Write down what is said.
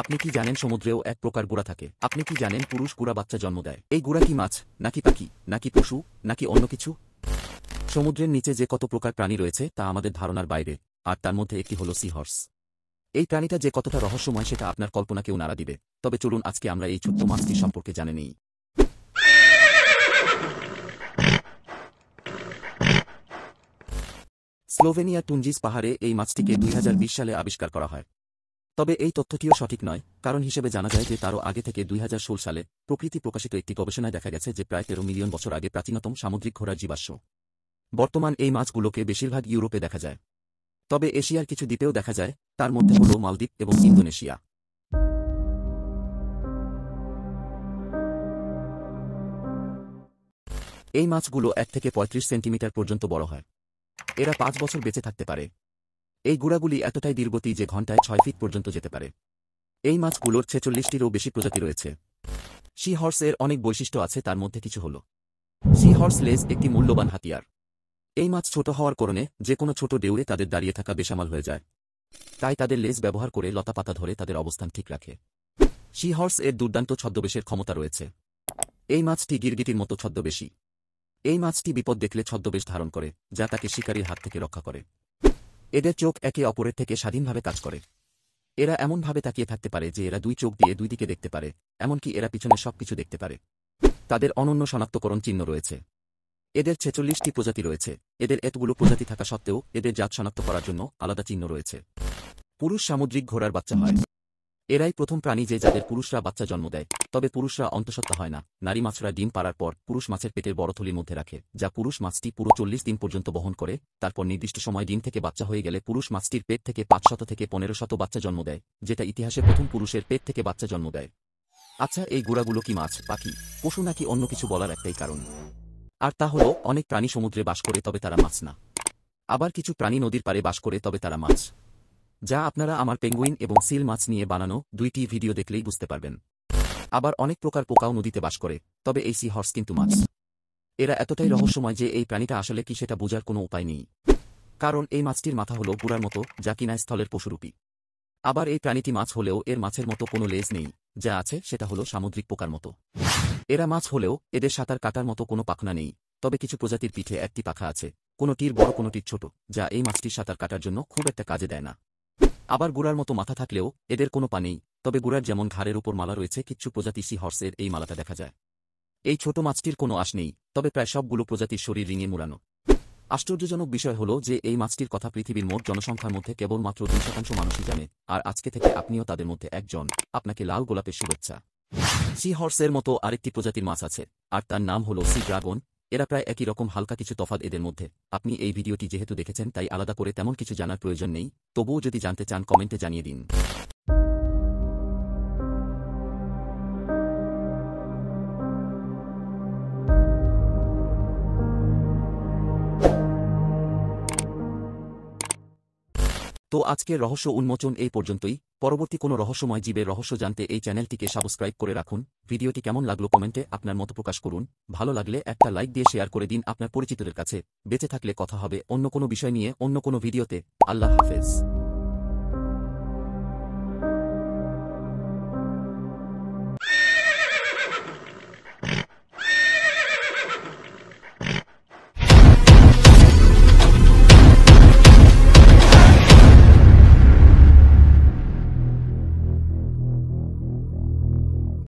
আপনি কি জানেন সমুদ্রেও এক প্রকার গোড়া থাকে আপনি কি জানেন পুরুষ গোড়া বাচ্চা জন্ম দেয় এই গোড়া কি মাছ নাকি পাখি নাকি পশু নাকি অন্য কিছু সমুদ্রের নিচে যে কত প্রকার প্রাণী রয়েছে তা আমাদের ধারণার বাইরে আর তার মধ্যে একটি হল সিহর্স এই প্রাণীটা যে কতটা রহস্যময় সেটা আপনার কল্পনাকেও নাড়া দিবে তবে চলুন আজকে আমরা এই ছোট্ট মাছটি সম্পর্কে জানে নেই স্লোভেনিয়া টুঞ্জিস পাহাড়ে এই মাছটিকে দুই সালে আবিষ্কার করা হয় তবে এই তথ্যটিও সঠিক নয় কারণ হিসেবে জানা যায় যে তারও আগে থেকে দুই সালে প্রকৃতি প্রকাশিত একটি গবেষণায় দেখা গেছে যে প্রায় তেরো মিলিয়ন বছর আগে প্রাচীনতম সামুদ্রিক ঘোড়ার জীবাশ্ম বর্তমান এই মাছগুলোকে বেশিরভাগ ইউরোপে দেখা যায় তবে এশিয়ার কিছু দ্বীপেও দেখা যায় তার মধ্যে হল মালদ্বীপ এবং ইন্দোনেশিয়া এই মাছগুলো এক থেকে ৩৫ সেন্টিমিটার পর্যন্ত বড় হয় এরা পাঁচ বছর বেঁচে থাকতে পারে এই গুড়াগুলি এতটাই দীর্ঘতি যে ঘন্টায় ছয় ফিট পর্যন্ত যেতে পারে এই মাছগুলোর ছেচল্লিশটিরও বেশি প্রজাতি রয়েছে সি হর্স এর অনেক বৈশিষ্ট্য আছে তার মধ্যে কিছু হল সি হর্স লেজ একটি মূল্যবান হাতিয়ার এই মাছ ছোট হওয়ার কারণে যে কোনো ছোট ডেউরে তাদের দাঁড়িয়ে থাকা বেসামাল হয়ে যায় তাই তাদের লেজ ব্যবহার করে লতাপাতা ধরে তাদের অবস্থান ঠিক রাখে সি হর্স এর দুর্দান্ত ছদ্মবেশের ক্ষমতা রয়েছে এই মাছটি গিরগিটির মতো ছদ্মবেশী এই মাছটি বিপদ দেখলে ছদ্মবেশ ধারণ করে যা তাকে শিকারীর হাত থেকে রক্ষা করে এদের চোখ একে অপরের থেকে স্বাধীনভাবে কাজ করে এরা এমনভাবে তাকিয়ে থাকতে পারে যে এরা দুই চোখ দিয়ে দুই দিকে দেখতে পারে এমনকি এরা পিছনে সবকিছু দেখতে পারে তাদের অনন্য শনাক্তকরণ চিহ্ন রয়েছে এদের ছেচল্লিশটি প্রজাতি রয়েছে এদের এতগুলো প্রজাতি থাকা সত্ত্বেও এদের জাত শনাক্ত করার জন্য আলাদা চিহ্ন রয়েছে পুরুষ সামুদ্রিক ঘোড়ার বাচ্চা হয় এরাই প্রথম প্রাণী যে যাদের পুরুষরা বাচ্চা জন্ম দেয় তবে পুরুষরা অন্তঃসত্ত্বা হয় না নারী মাছরা ডিম পাড়ার পর পুরুষ মাছের পেটের বড়থলির মধ্যে রাখে যা পুরুষ মাছটি পুরো চল্লিশ দিন পর্যন্ত বহন করে তারপর নির্দিষ্ট সময় ডিম থেকে বাচ্চা হয়ে গেলে পুরুষ মাছটির পেট থেকে পাঁচ শত থেকে পনেরো শত বাচ্চা জন্ম দেয় যেটা ইতিহাসে প্রথম পুরুষের পেট থেকে বাচ্চা জন্ম দেয় আচ্ছা এই গুড়াগুলো কি মাছ পাখি পশু নাকি অন্য কিছু বলার একটাই কারণ আর তা হল অনেক প্রাণী সমুদ্রে বাস করে তবে তারা মাছ না আবার কিছু প্রাণী নদীর পারে বাস করে তবে তারা মাছ যা আপনারা আমার পেঙ্গুইন এবং সিল মাছ নিয়ে বানানো দুইটি ভিডিও দেখলেই বুঝতে পারবেন আবার অনেক প্রকার পোকাও নদীতে বাস করে তবে এই সি হর্স কিন্তু মাছ এরা এতটাই রহস্যময় যে এই প্রাণীটা আসলে কি সেটা বোঝার কোনো উপায় নেই কারণ এই মাছটির মাথা হল গুড়ার মতো যা কিনা স্থলের পশুরূপী আবার এই প্রাণীটি মাছ হলেও এর মাছের মতো কোনো লেজ নেই যা আছে সেটা হলো সামুদ্রিক পোকার মতো এরা মাছ হলেও এদের সাঁতার কাটার মতো কোনো পাখনা নেই তবে কিছু প্রজাতির পিঠে একটি পাখা আছে কোনোটির বড় কোনোটির ছোট যা এই মাছটির সাঁতার কাটার জন্য খুব একটা কাজে দেয় না আবার গুড়ার মতো মাথা থাকলেও এদের কোনো পা নেই তবে গুড়ার যেমন ঘাড়ের উপর মালা রয়েছে কিচ্ছু প্রজাতি সি হর্সের এই মালাটা দেখা যায় এই ছোট মাছটির কোনো আশ নেই তবে প্রায় সবগুলো প্রজাতির শরীর রিঙে মুড়ানো আশ্চর্যজনক বিষয় হল যে এই মাছটির কথা পৃথিবীর মোট জনসংখ্যার মধ্যে কেবলমাত্র দুই শতাংশ মানুষই জানে আর আজকে থেকে আপনিও তাদের মধ্যে একজন আপনাকে লাল গোলাপের শুভেচ্ছা সি হর্সের মতো আরেকটি প্রজাতির মাছ আছে আর তার নাম হল সি ড্রাগন এরা প্রায় একই রকম হালকা কিছু তফাত এদের মধ্যে আপনি এই ভিডিওটি যেহেতু দেখেছেন তাই আলাদা করে তেমন কিছু জানার প্রয়োজন নেই তবুও যদি জানতে চান কমেন্টে জানিয়ে দিন তো আজকের রহস্য উন্মোচন এই পর্যন্তই পরবর্তী কোনো রহস্যময় জীবের রহস্য জানতে এই চ্যানেলটিকে সাবস্ক্রাইব করে রাখুন ভিডিওটি কেমন লাগলো কমেন্টে আপনার মত প্রকাশ করুন ভালো লাগলে একটা লাইক দিয়ে শেয়ার করে দিন আপনার পরিচিতদের কাছে বেঁচে থাকলে কথা হবে অন্য কোনো বিষয় নিয়ে অন্য কোনো ভিডিওতে আল্লাহ হাফেজ